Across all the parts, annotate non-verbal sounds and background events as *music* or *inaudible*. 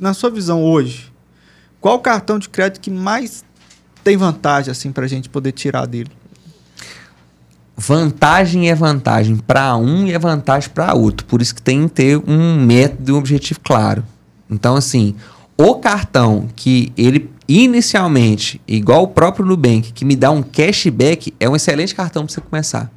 na sua visão hoje, qual o cartão de crédito que mais tem vantagem assim para a gente poder tirar dele? Vantagem é vantagem para um e é vantagem para outro. Por isso que tem que ter um método e um objetivo claro. Então, assim, o cartão que ele inicialmente, igual o próprio Nubank, que me dá um cashback, é um excelente cartão para você começar.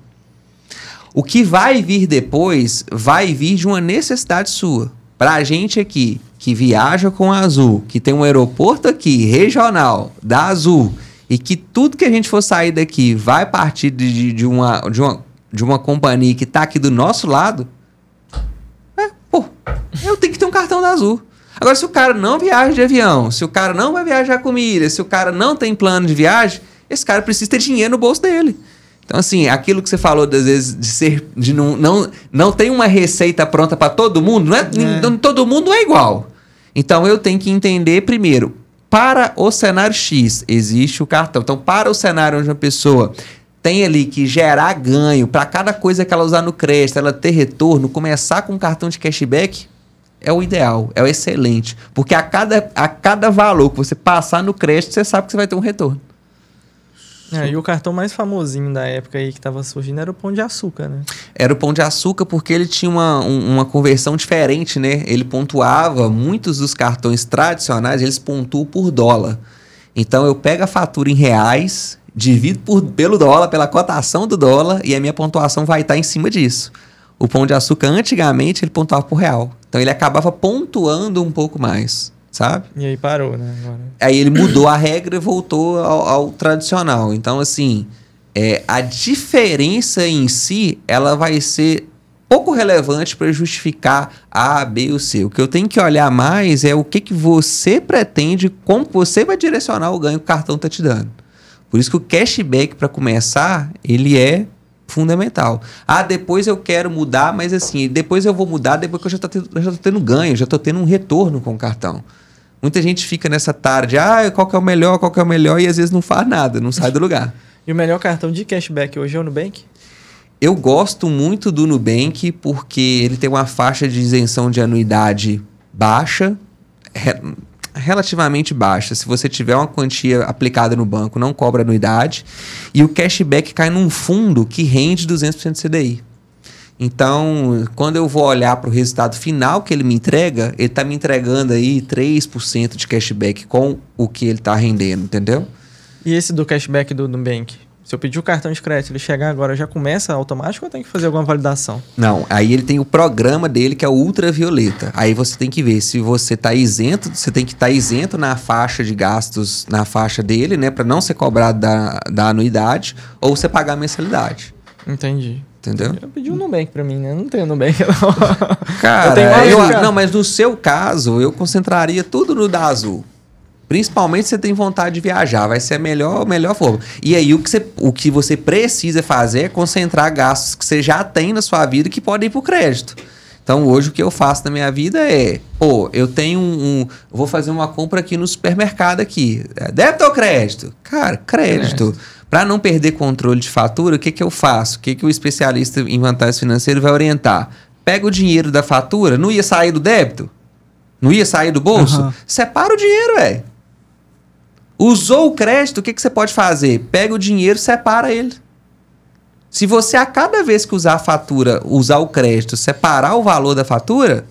O que vai vir depois vai vir de uma necessidade sua. Pra gente aqui, que viaja com a Azul, que tem um aeroporto aqui, regional, da Azul, e que tudo que a gente for sair daqui vai partir de, de, uma, de, uma, de uma companhia que tá aqui do nosso lado, é, pô, eu tenho que ter um cartão da Azul. Agora, se o cara não viaja de avião, se o cara não vai viajar com milha, se o cara não tem plano de viagem, esse cara precisa ter dinheiro no bolso dele. Então, assim, aquilo que você falou, às vezes, de ser. De não, não, não tem uma receita pronta para todo mundo, não é, é. todo mundo é igual. Então, eu tenho que entender primeiro. Para o cenário X existe o cartão. Então, para o cenário onde uma pessoa tem ali que gerar ganho para cada coisa que ela usar no crédito, ela ter retorno, começar com um cartão de cashback é o ideal, é o excelente. Porque a cada, a cada valor que você passar no crédito, você sabe que você vai ter um retorno. É, e o cartão mais famosinho da época aí que estava surgindo era o Pão de Açúcar, né? Era o Pão de Açúcar porque ele tinha uma, uma conversão diferente, né? Ele pontuava, muitos dos cartões tradicionais, eles pontuam por dólar. Então eu pego a fatura em reais, divido por, pelo dólar, pela cotação do dólar, e a minha pontuação vai estar tá em cima disso. O Pão de Açúcar, antigamente, ele pontuava por real. Então ele acabava pontuando um pouco mais sabe? E aí parou, né? Agora... Aí ele mudou a regra e voltou ao, ao tradicional. Então, assim, é, a diferença em si, ela vai ser pouco relevante para justificar A, B ou C. O que eu tenho que olhar mais é o que, que você pretende, como você vai direcionar o ganho que o cartão está te dando. Por isso que o cashback, para começar, ele é fundamental. Ah, depois eu quero mudar, mas assim, depois eu vou mudar, depois que eu já estou tá tendo, tendo, ganho, já estou tendo um retorno com o cartão. Muita gente fica nessa tarde, ah, qual que é o melhor, qual que é o melhor, e às vezes não faz nada, não sai do *laughs* lugar. e o melhor cartão de cashback hoje é o Nubank? Eu gosto muito do Nubank porque ele tem uma faixa de isenção de anuidade baixa, relativamente baixa. Se você tiver uma quantia aplicada no banco, não cobra anuidade. E o cashback cai num fundo que rende 200% de CDI. Então, quando eu vou olhar para o resultado final que ele me entrega, ele está me entregando aí 3% de cashback com o que ele está rendendo, entendeu? E esse do cashback do Nubank? Se eu pedir o cartão de crédito, ele chegar agora, já começa automático ou tem que fazer alguma validação? Não, aí ele tem o programa dele que é o ultravioleta. Aí você tem que ver se você está isento, você tem que estar tá isento na faixa de gastos, na faixa dele, né, para não ser cobrado da, da anuidade ou você pagar a mensalidade. Entendi. Entendeu? Eu pedi um Nubank pra mim, né? Eu não tenho Nubank, não. Cara, eu tenho eu, não, mas no seu caso, eu concentraria tudo no da Azul. Principalmente se você tem vontade de viajar, vai ser a melhor, melhor forma. E aí o que, você, o que você precisa fazer é concentrar gastos que você já tem na sua vida que podem ir pro crédito. Então hoje o que eu faço na minha vida é, pô, eu tenho um, um vou fazer uma compra aqui no supermercado aqui, é débito ou crédito? Cara, crédito. crédito. Para não perder controle de fatura, o que que eu faço? O que que o especialista em vantagens financeiras vai orientar? Pega o dinheiro da fatura, não ia sair do débito? Não ia sair do bolso? Uhum. Separa o dinheiro, velho. Usou o crédito, o que, que você pode fazer? Pega o dinheiro, separa ele. Se você a cada vez que usar a fatura, usar o crédito, separar o valor da fatura,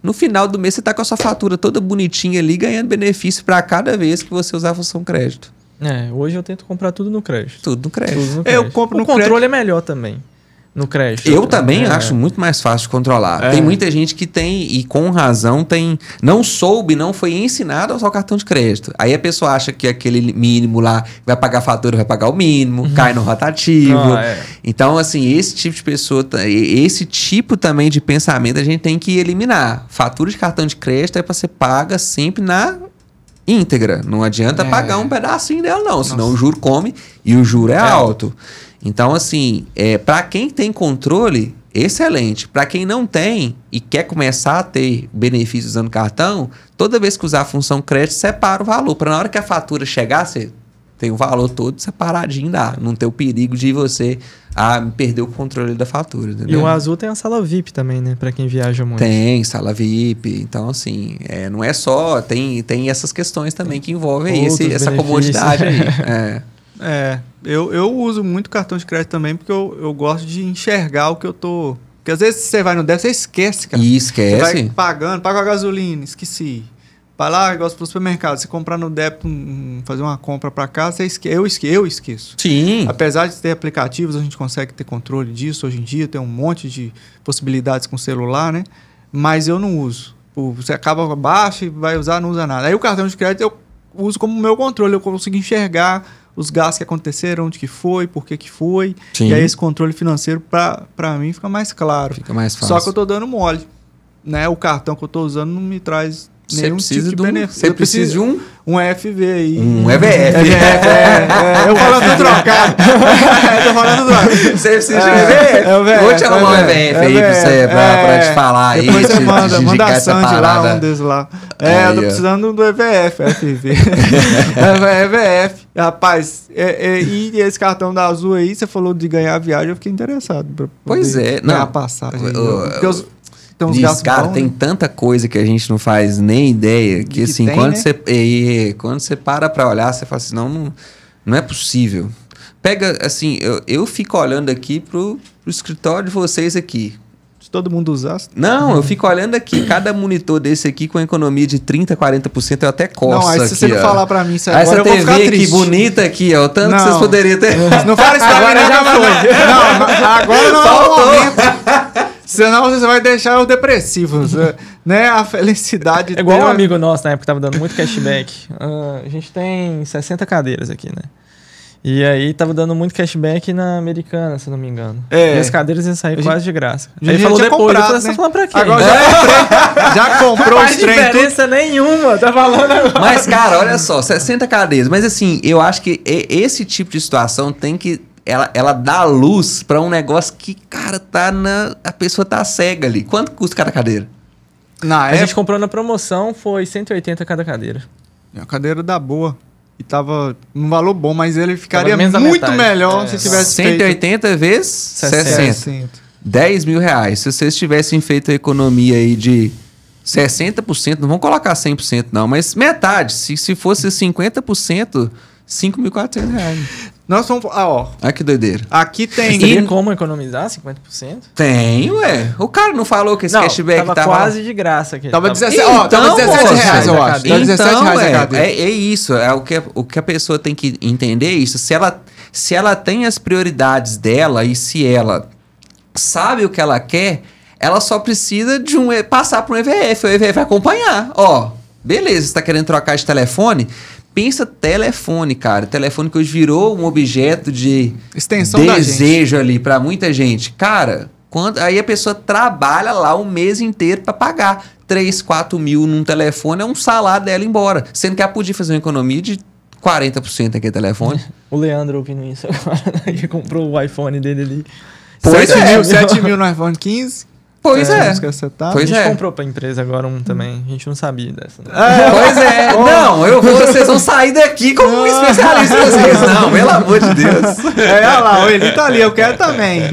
no final do mês você está com a sua fatura toda bonitinha ali, ganhando benefício para cada vez que você usar a função crédito. É, hoje eu tento comprar tudo no crédito. Tudo no crédito. Tudo no crédito. Eu compro o no crédito. O controle é melhor também no crédito. Eu é. também é. acho muito mais fácil de controlar. É. Tem muita gente que tem, e com razão, tem não soube, não foi ensinado a usar o cartão de crédito. Aí a pessoa acha que aquele mínimo lá vai pagar fatura, vai pagar o mínimo, uhum. cai no rotativo. Ah, é. Então, assim, esse tipo de pessoa, tá, esse tipo também de pensamento a gente tem que eliminar. Fatura de cartão de crédito é para ser paga sempre na íntegra. Não adianta é. pagar um pedacinho dela, não, Nossa. senão o juro come e o juro é. é. alto. Então, assim, é, para quem tem controle, excelente. Para quem não tem e quer começar a ter benefícios usando cartão, toda vez que usar a função crédito, separa o valor. Para na hora que a fatura chegar, você tem o valor todo separadinho lá. Não ter o perigo de você ah, perder o controle da fatura. Entendeu? E o azul tem a sala VIP também, né? Para quem viaja muito. Tem, sala VIP. Então, assim, é, não é só. Tem, tem essas questões também que envolvem esse, essa comodidade aí. *laughs* É. É, eu, eu uso muito cartão de crédito também porque eu, eu gosto de enxergar o que eu tô. Porque às vezes você vai no débito, você esquece, cara. E esquece. Você vai pagando, paga a gasolina, esqueci. Vai lá, gosto pro supermercado. Você comprar no débito, fazer uma compra para casa, você esque... eu, esque... eu esqueço. Sim. Apesar de ter aplicativos, a gente consegue ter controle disso hoje em dia, tem um monte de possibilidades com celular, né? Mas eu não uso. Você acaba baixo e vai usar, não usa nada. Aí o cartão de crédito eu uso como meu controle, eu consigo enxergar os gastos que aconteceram, onde que foi, por que que foi. Sim. E aí esse controle financeiro, para mim, fica mais claro. Fica mais fácil. Só que eu tô dando mole. Né? O cartão que eu tô usando não me traz nenhum tipo de, de um, benefício. Você precisa de um um FV aí. Um EVF. EVF é, é, é, eu falando trocado. *laughs* tô falando trocado. Você precisa um EVF. Vou te arrumar é um EVF é aí pra você, pra, pra te falar aí. Depois você manda, te manda a Sandy lá, um desses lá. É, eu tô precisando do EVF, FV. EVF. *laughs* Rapaz, e esse cartão da Azul aí, você falou de ganhar a viagem, eu fiquei interessado. pois é. Não, passar. Porque os então, os Diz, gatos cara, vão, tem né? tanta coisa que a gente não faz nem ideia. Que, que assim, tem, quando, né? você, e, quando você para pra olhar, você fala assim, não, não, não é possível. Pega, assim, eu, eu fico olhando aqui pro, pro escritório de vocês aqui. Se todo mundo usasse. Não, eu uhum. fico olhando aqui, cada monitor desse aqui com economia de 30%, 40%, eu até costa Não, aí se aqui, você ó. não falar pra mim isso agora, Essa eu TV vou ficar triste. que bonita aqui, ó. O tanto não. que vocês poderiam ter. Não fala isso agora, né, já foi. Não, agora não Faltou. é o momento. Senão você vai deixar os depressivo, *laughs* né? né? A felicidade... É igual um amigo nosso na época que tava dando muito cashback. Uh, a gente tem 60 cadeiras aqui, né? E aí tava dando muito cashback na americana, se não me engano. É. E as cadeiras iam sair quase de graça. Aí ele falou depois, comprado, eu falei, tá né? falando pra quê? Agora já, *laughs* comprei, já comprou os trem. Não tem diferença nenhuma, tá falando agora. Mas, cara, olha só, 60 cadeiras. Mas assim, eu acho que esse tipo de situação tem que ela, ela dá luz para um negócio que, cara, tá na. A pessoa tá cega ali. Quanto custa cada cadeira? Na a época... gente comprou na promoção, foi 180 cada cadeira. É uma cadeira da boa. E tava num valor bom, mas ele ficaria muito melhor é, se tivesse 180 feito... vezes 60. 60. 10 mil reais. Se vocês tivessem feito a economia aí de 60%, não vão colocar 100% não, mas metade. Se, se fosse 50%, 5.400 reais. Nós vamos. Ah, ó. Olha ah, que doideira. Aqui tem. Teria como economizar 50%? Tem, ué. O cara não falou que esse não, cashback tava. Tava quase de graça aqui. Tava, tava... 17, então, ó, tava 17 então, reais, eu acho. Tava 17 então, reais é, a É, é isso. É o que, o que a pessoa tem que entender é isso. Se ela, se ela tem as prioridades dela e se ela sabe o que ela quer, ela só precisa de um passar para um EVF. O EVF vai acompanhar. Ó, beleza, você está querendo trocar de telefone? pensa telefone, cara. Telefone que hoje virou um objeto de Extensão desejo ali para muita gente. Cara, quando aí a pessoa trabalha lá o mês inteiro para pagar 3, 4 mil num telefone, é um salário dela embora. Sendo que ela podia fazer uma economia de 40% aqui telefone. *laughs* O Leandro ouvindo isso agora, *laughs* que comprou o iPhone dele ali. Pois 7 é, mil, 7 mil no iPhone 15. Pois é. é. Pois a gente é. comprou pra empresa agora um também. A gente não sabia dessa. Né? É. Pois é. não, eu vou, vocês vão sair daqui como um especialista Não, pelo amor de Deus. É, olha lá, o Eli tá ali, eu quero também.